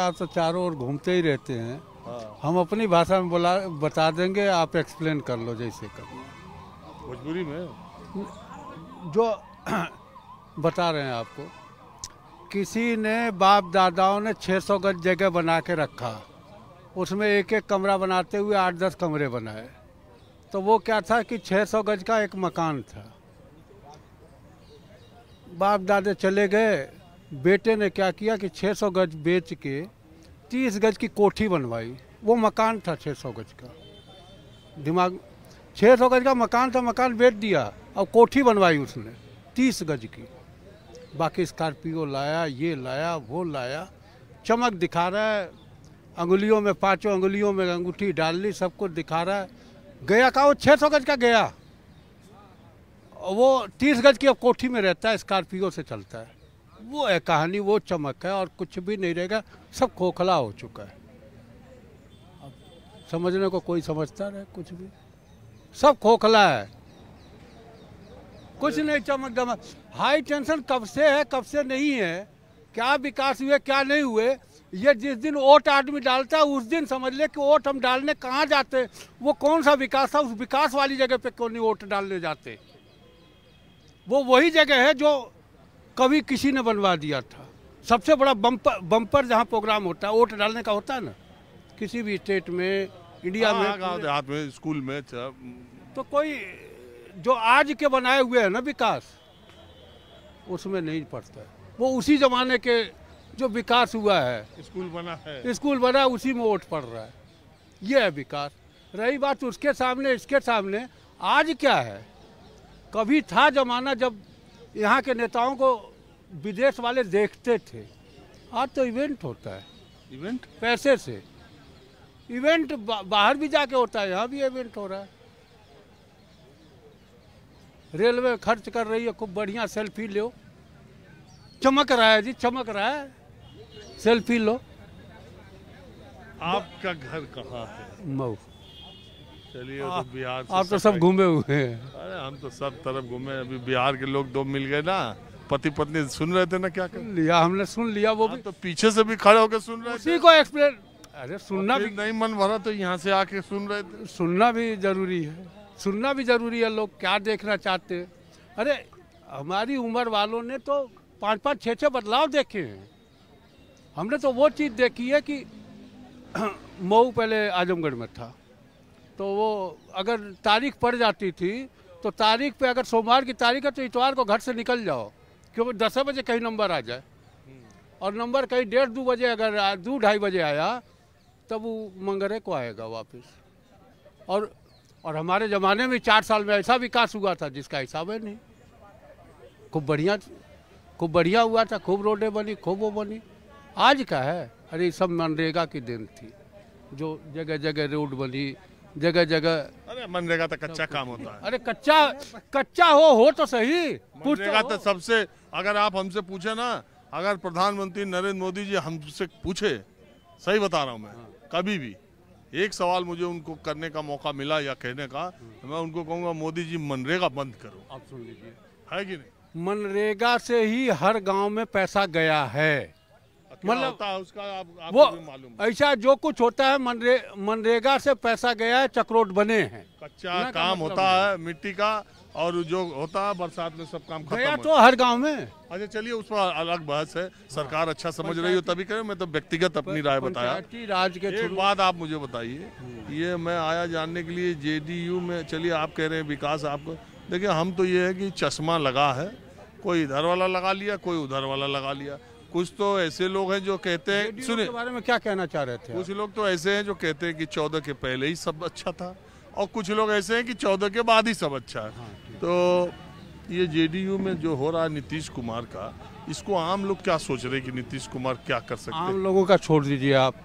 आप तो चारों ओर घूमते ही रहते हैं हाँ। हम अपनी भाषा में बोला बता देंगे आप एक्सप्लेन कर लो जैसे कर मजबूरी में जो बता रहे हैं आपको किसी ने बाप दादाओं ने 600 गज जगह बना के रखा उसमें एक एक कमरा बनाते हुए आठ दस कमरे बनाए तो वो क्या था कि 600 गज का एक मकान था बाप दादे चले गए बेटे ने क्या किया कि 600 गज बेच के 30 गज की कोठी बनवाई वो मकान था 600 गज का दिमाग 600 गज का मकान था मकान बेच दिया और कोठी बनवाई उसने 30 गज की बाकी स्कॉर्पियो लाया ये लाया वो लाया चमक दिखा रहा है अंगुलियों में पांचों अंगुलियों में अंगूठी डाल ली सब कुछ दिखा रहा है गया का वो छः सौ गज का गया वो तीस गज की अब कोठी में रहता है स्कॉर्पियो से चलता है वो है कहानी वो चमक है और कुछ भी नहीं रहेगा सब खोखला हो चुका है समझने को कोई समझता रहे कुछ भी सब खोखला है कुछ नहीं चमक दमक हाई टेंशन कब से है कब से नहीं है क्या विकास हुए क्या नहीं हुए ये जिस दिन वोट आदमी डालता है उस दिन समझ ले कि वोट हम डालने कहाँ जाते वो कौन सा विकास था उस विकास वाली जगह पे क्यों नहीं वोट डालने जाते वो वही जगह है जो कभी किसी ने बनवा दिया था सबसे बड़ा बम्पर बम्पर जहाँ प्रोग्राम होता है वोट डालने का होता है ना किसी भी स्टेट में इंडिया हाँ, में हाँ, देहात में स्कूल में अच्छा, हम्म। तो कोई जो आज के बनाए हुए हैं ना विकास उसमें नहीं पड़ता वो उसी जमाने के जो विकास हुआ है स्कूल बना है स्कूल बना उसी में वोट पड़ रहा है ये है विकास रही बात उसके सामने इसके सामने आज क्या है कभी था जमाना जब यहाँ के नेताओं को विदेश वाले देखते थे आज तो इवेंट होता है इवेंट पैसे से इवेंट बा, बाहर भी जाके होता है यहाँ भी इवेंट हो रहा है रेलवे खर्च कर रही है खूब बढ़िया सेल्फी लो चमक रहा है जी चमक रहा है सेल्फी लो आपका घर कहाँ है मऊ चलिए तो बिहार आप तो सब घूमे हुए हैं अरे हम तो सब तरफ घूमे अभी बिहार के लोग दो मिल गए ना पति पत्नी सुन रहे थे ना क्या कर लिया हमने सुन लिया वो भी तो पीछे से भी खड़े होकर सुन रहे उसी को एक्सप्लेन अरे सुनना भी नहीं मन भरा तो यहाँ से आके सुन रहे थे सुनना भी जरूरी है सुनना भी जरूरी है लोग क्या देखना चाहते हैं अरे हमारी उम्र वालों ने तो पाँच पाँच छः छः बदलाव देखे हैं हमने तो वो चीज़ देखी है कि मऊ पहले आजमगढ़ में था तो वो अगर तारीख पड़ जाती थी तो तारीख पे अगर सोमवार की तारीख है तो इतवार को घर से निकल जाओ क्योंकि दस बजे कहीं नंबर आ जाए और नंबर कहीं डेढ़ दो बजे अगर दो ढाई बजे आया तब वो मंगरे को आएगा वापस और और हमारे ज़माने में चार साल में ऐसा विकास हुआ था जिसका हिसाब है नहीं खूब बढ़िया खूब बढ़िया हुआ था खूब रोडें बनी खूब वो बनी आज का है अरे सब मनरेगा की दिन थी जो जगह जगह रोड बनी जगह जगह अरे मनरेगा तो कच्चा काम होता है अरे कच्चा कच्चा हो हो तो सही मनरेगा तो, तो सबसे अगर आप हमसे पूछे ना अगर प्रधानमंत्री नरेंद्र मोदी जी हमसे पूछे सही बता रहा हूँ मैं कभी भी एक सवाल मुझे उनको करने का मौका मिला या कहने का तो मैं उनको कहूंगा मोदी जी मनरेगा बंद करो आप सुन लीजिए है कि नहीं मनरेगा से ही हर गांव में पैसा गया है मतलब उसका आप, वो मालूम ऐसा जो कुछ होता है मनरे मनरेगा से पैसा गया है चक्रोट बने हैं कच्चा काम मतलब होता है मिट्टी का और जो होता है बरसात में सब काम खत्म गया तो हर गांव में अच्छा चलिए उस पर अलग बहस है सरकार अच्छा समझ रही हो तभी करे मैं तो व्यक्तिगत अपनी राय बताया राज के बाद बात आप मुझे बताइए हम्म। ये मैं आया जानने के लिए जे में चलिए आप कह रहे हैं विकास आपको देखिये हम तो ये है की चश्मा लगा है कोई इधर वाला लगा लिया कोई उधर वाला लगा लिया कुछ तो ऐसे लोग हैं जो कहते हैं सुने के बारे में क्या कहना चाह रहे थे कुछ लोग तो ऐसे हैं जो कहते हैं कि चौदह के पहले ही सब अच्छा था और कुछ लोग ऐसे हैं कि चौदह के बाद ही सब अच्छा है हाँ, तो ये जेडीयू में जो हो रहा है नीतीश कुमार का इसको आम लोग क्या सोच रहे कि नीतीश कुमार क्या कर सकते आम लोगों का छोड़ दीजिए आप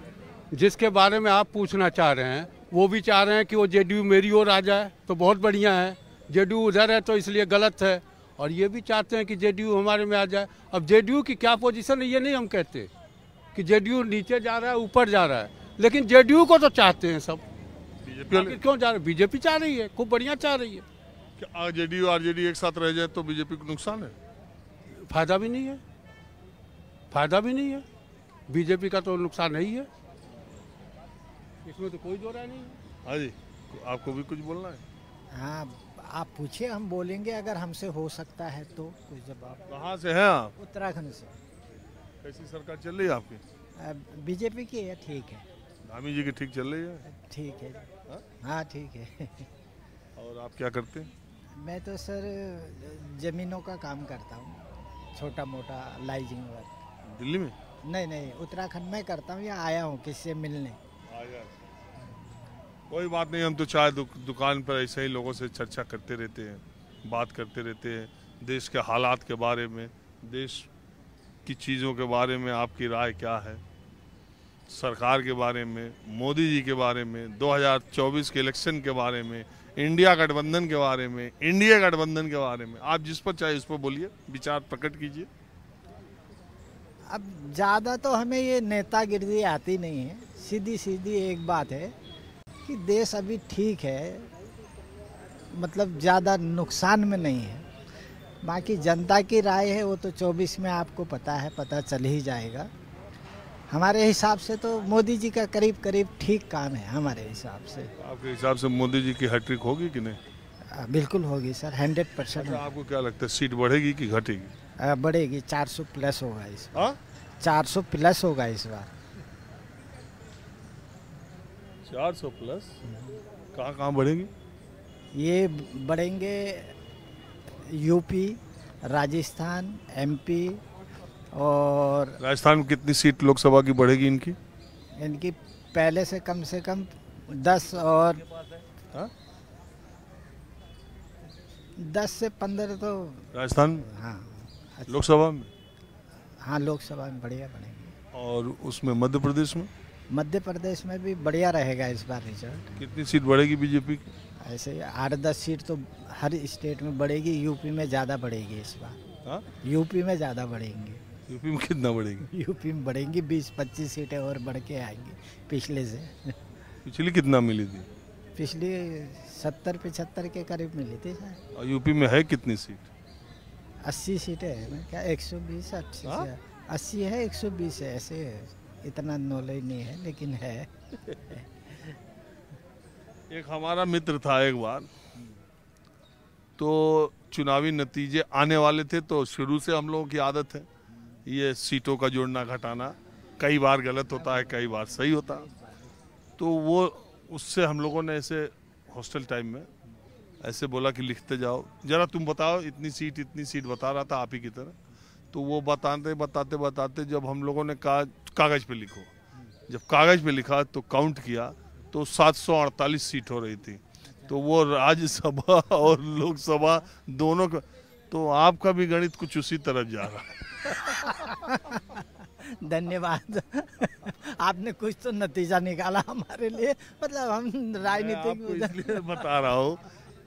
जिसके बारे में आप पूछना चाह रहे हैं वो भी चाह रहे हैं कि वो जेडीयू मेरी ओर आ जाए तो बहुत बढ़िया है जेडीयू उधर है तो इसलिए गलत है और ये भी चाहते हैं कि जेडीयू हमारे में आ जाए अब जेडीयू की क्या पोजीशन है ये नहीं हम कहते कि जेडीयू नीचे जा रहा है ऊपर जा रहा है लेकिन जेडीयू को तो चाहते हैं सब बीजेपी क्यों जा रहे बीजेपी चाह रही है खूब बढ़िया चाह रही है क्या जेडीयू आरजेडी एक साथ रह जाए तो बीजेपी को नुकसान है फायदा भी नहीं है फायदा भी नहीं है बीजेपी का तो नुकसान नहीं है इसमें तो कोई दो नहीं है हाँ जी आपको भी कुछ बोलना है हाँ आप पूछिए हम बोलेंगे अगर हमसे हो सकता है तो कोई जवाब कहाँ से हैं आप उत्तराखंड से कैसी सरकार चल रही है आपकी बीजेपी की है ठीक है धामी जी की ठीक चल रही है ठीक है हाँ? हाँ ठीक है और आप क्या करते हैं मैं तो सर जमीनों का काम करता हूँ छोटा मोटा लाइजिंग वर्क दिल्ली में नहीं नहीं उत्तराखंड में करता हूँ या आया हूँ किससे मिलने आया कोई बात नहीं हम तो चाय दु, दुकान पर ऐसे ही लोगों से चर्चा करते रहते हैं बात करते रहते हैं देश के हालात के बारे में देश की चीज़ों के बारे में आपकी राय क्या है सरकार के बारे में मोदी जी के बारे में 2024 के इलेक्शन के बारे में इंडिया गठबंधन के बारे में इंडिया गठबंधन के बारे में आप जिस पर चाहे उस पर बोलिए विचार प्रकट कीजिए अब ज़्यादा तो हमें ये नेतागिरी आती नहीं है सीधी सीधी एक बात है कि देश अभी ठीक है मतलब ज़्यादा नुकसान में नहीं है बाकी जनता की राय है वो तो 24 में आपको पता है पता चल ही जाएगा हमारे हिसाब से तो मोदी जी का करीब करीब ठीक काम है हमारे हिसाब से आपके हिसाब से मोदी जी की हैट्रिक होगी कि नहीं बिल्कुल होगी सर हंड्रेड परसेंट अच्छा, आपको क्या लगता है सीट बढ़ेगी कि घटेगी बढ़ेगी चार सौ प्लस होगा इस बार हाँ? चार सौ प्लस होगा इस बार चार सौ प्लस हम्म। कहाँ कहाँ बढ़ेंगे ये बढ़ेंगे यूपी राजस्थान एमपी और राजस्थान में कितनी सीट लोकसभा की बढ़ेगी इनकी इनकी पहले से कम से कम दस और हाँ? दस से पंद्रह तो राजस्थान हाँ अच्छा। लोकसभा में हाँ लोकसभा में बढ़िया बढ़ेंगे और उसमें मध्य प्रदेश में मध्य प्रदेश में भी बढ़िया रहेगा इस बार रिजल्ट कितनी सीट बढ़ेगी बीजेपी ऐसे आठ दस सीट तो हर स्टेट में बढ़ेगी यूपी में ज़्यादा बढ़ेगी इस बार यूपी हाँ? में ज़्यादा बढ़ेंगी यूपी में कितना बढ़ेगी यूपी में बढ़ेंगी बीस पच्चीस सीटें और बढ़ के आएंगी पिछले से पिछली कितना मिली थी पिछली सत्तर पिछहत्तर के करीब मिली थी सर और यूपी में है कितनी सीट अस्सी सीटें है क्या एक सौ बीस हाँ? अस्सी है एक सौ बीस है ऐसे है इतना नॉलेज नहीं है लेकिन है एक हमारा मित्र था एक बार तो चुनावी नतीजे आने वाले थे तो शुरू से हम लोगों की आदत है ये सीटों का जोड़ना घटाना कई बार गलत होता है कई बार सही होता तो वो उससे हम लोगों ने ऐसे हॉस्टल टाइम में ऐसे बोला कि लिखते जाओ जरा तुम बताओ इतनी सीट इतनी सीट बता रहा था आप ही की तरह तो वो बताते बताते बताते जब हम लोगों ने कहा कागज़ पे लिखो जब कागज़ पे लिखा तो काउंट किया तो 748 सीट हो रही थी तो वो राज्यसभा और लोकसभा दोनों का तो आपका भी गणित कुछ उसी तरफ जा रहा है धन्यवाद आपने कुछ तो नतीजा निकाला हमारे लिए मतलब हम राजनीतिक बता रहा हूँ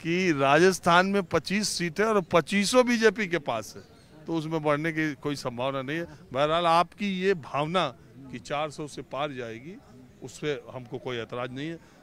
कि राजस्थान में 25 सीटें और 2500 बीजेपी के पास है तो उसमें बढ़ने की कोई संभावना नहीं है बहरहाल आपकी ये भावना कि 400 से पार जाएगी उस पर हमको कोई एतराज़ नहीं है